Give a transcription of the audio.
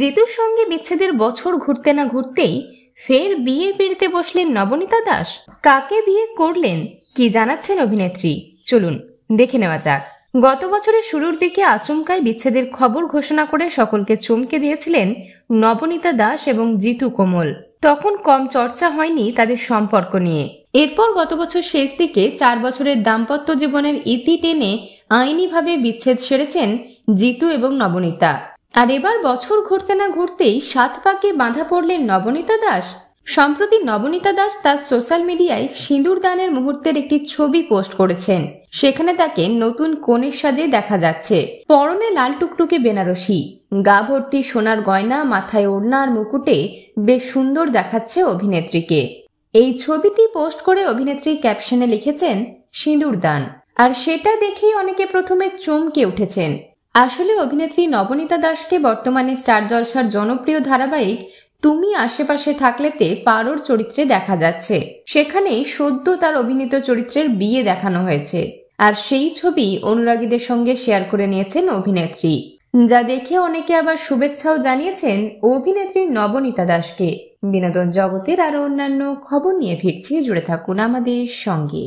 জিতুর সঙ্গে বিচ্ছেদের বছর ঘুরতে না ঘুরতেই ফের বিয়ে পিড়িতে বসলেন নবনীতা দাস কাকে বিয়ে করলেন কি জানাচ্ছেন অভিনেত্রী চলুন দেখে নেওয়া যাক গত বছরের শুরুর দিকে আচমকায় বিচ্ছেদের খবর ঘোষণা করে সকলকে চমকে দিয়েছিলেন নবনীতা দাস এবং জিতু কোমল তখন কম চর্চা হয়নি তাদের সম্পর্ক নিয়ে এরপর গত বছর শেষ দিকে চার বছরের দাম্পত্য জীবনের ইতি টেনে আইনিভাবে বিচ্ছেদ সেরেছেন জিতু এবং নবনীতা আর এবার বছর ঘুরতে না ঘুরতেই সাত পাকে বাঁধা পড়লেন নবনীতা দাস সম্প্রতি নবনীতা দাস তার সোশ্যাল মিডিয়ায় সিঁদুর দানের মুহূর্তের একটি ছবি পোস্ট করেছেন সেখানে তাকে নতুন কনের সাজে দেখা যাচ্ছে পরনে লাল টুকটুকে বেনারসি গা ভর্তি সোনার গয়না মাথায় ওড়না আর মুকুটে বেশ সুন্দর দেখাচ্ছে অভিনেত্রীকে এই ছবিটি পোস্ট করে অভিনেত্রী ক্যাপশনে লিখেছেন সিঁদুর দান আর সেটা দেখেই অনেকে প্রথমে চমকে উঠেছেন আসলে অভিনেত্রী নবনীতা দাসকে বর্তমানে স্টার জলসার জনপ্রিয় ধারাবাহিক তুমি আশেপাশে থাকলেতে পারোর চরিত্রে দেখা যাচ্ছে সেখানেই সদ্য তার অভিনীত চরিত্রের বিয়ে দেখানো হয়েছে আর সেই ছবি অনুরাগীদের সঙ্গে শেয়ার করে নিয়েছেন অভিনেত্রী যা দেখে অনেকে আবার শুভেচ্ছাও জানিয়েছেন অভিনেত্রী নবনীতা দাসকে বিনোদন জগতের আরো অন্যান্য খবর নিয়ে ফিরছি জুড়ে থাকুন আমাদের সঙ্গে